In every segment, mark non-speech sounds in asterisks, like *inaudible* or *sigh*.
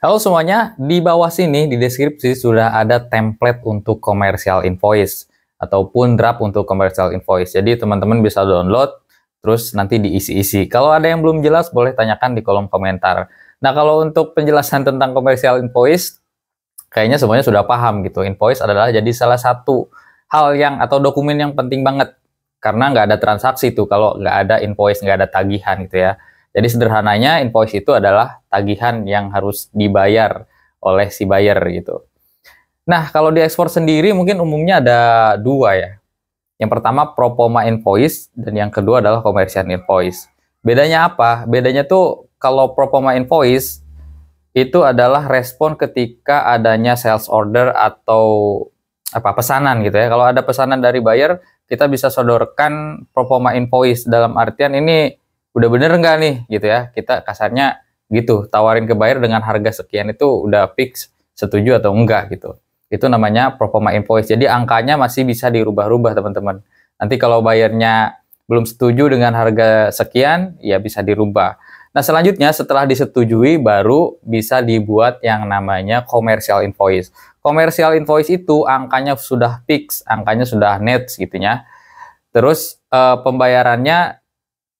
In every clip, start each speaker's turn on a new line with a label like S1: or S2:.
S1: Halo semuanya, di bawah sini di deskripsi sudah ada template untuk commercial invoice ataupun draft untuk commercial invoice. Jadi teman-teman bisa download terus nanti diisi-isi. Kalau ada yang belum jelas boleh tanyakan di kolom komentar. Nah, kalau untuk penjelasan tentang commercial invoice kayaknya semuanya sudah paham gitu. Invoice adalah jadi salah satu hal yang atau dokumen yang penting banget karena nggak ada transaksi tuh kalau nggak ada invoice, nggak ada tagihan gitu ya. Jadi sederhananya invoice itu adalah tagihan yang harus dibayar oleh si buyer gitu. Nah, kalau di ekspor sendiri mungkin umumnya ada dua ya. Yang pertama proforma invoice dan yang kedua adalah commercial invoice. Bedanya apa? Bedanya tuh kalau proforma invoice itu adalah respon ketika adanya sales order atau apa pesanan gitu ya. Kalau ada pesanan dari buyer, kita bisa sodorkan proforma invoice dalam artian ini udah bener nggak nih gitu ya kita kasarnya gitu tawarin ke buyer dengan harga sekian itu udah fix setuju atau enggak gitu itu namanya proforma invoice jadi angkanya masih bisa dirubah-rubah teman-teman nanti kalau bayarnya belum setuju dengan harga sekian ya bisa dirubah nah selanjutnya setelah disetujui baru bisa dibuat yang namanya commercial invoice commercial invoice itu angkanya sudah fix angkanya sudah net segitunya terus e, pembayarannya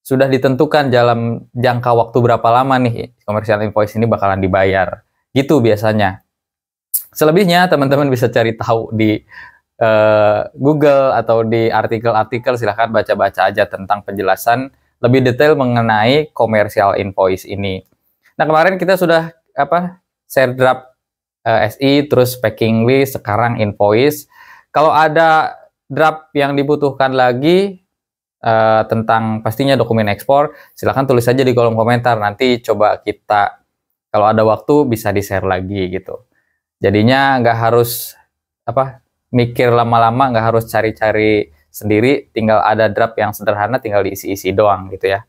S1: sudah ditentukan dalam jangka waktu berapa lama nih komersial invoice ini bakalan dibayar. Gitu biasanya. Selebihnya teman-teman bisa cari tahu di uh, Google atau di artikel-artikel silahkan baca-baca aja tentang penjelasan lebih detail mengenai komersial invoice ini. Nah kemarin kita sudah apa share draft uh, eh, SI terus packing list sekarang invoice. Kalau ada draft yang dibutuhkan lagi uh, tentang pastinya dokumen ekspor, silahkan tulis aja di kolom komentar. Nanti coba kita kalau ada waktu bisa di share lagi gitu. Jadinya nggak harus apa mikir lama-lama, nggak harus cari-cari sendiri. Tinggal ada draft yang sederhana, tinggal diisi-isi doang gitu ya.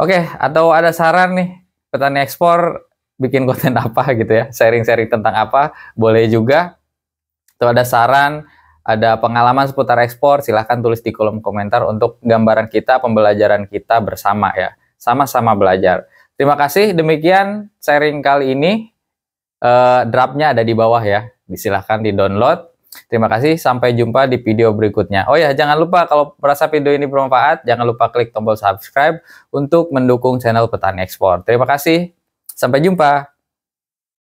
S1: Oke, okay, atau ada saran nih petani ekspor bikin konten *laughs* apa gitu ya, sharing-sharing tentang apa, boleh juga. Atau ada saran ada pengalaman seputar ekspor, silahkan tulis di kolom komentar untuk gambaran kita, pembelajaran kita bersama ya. Sama-sama belajar. Terima kasih, demikian sharing kali ini. Uh, eh, draftnya ada di bawah ya, silahkan di-download. Terima kasih, sampai jumpa di video berikutnya. Oh ya, jangan lupa kalau merasa video ini bermanfaat, jangan lupa klik tombol subscribe untuk mendukung channel Petani Ekspor. Terima kasih, sampai jumpa.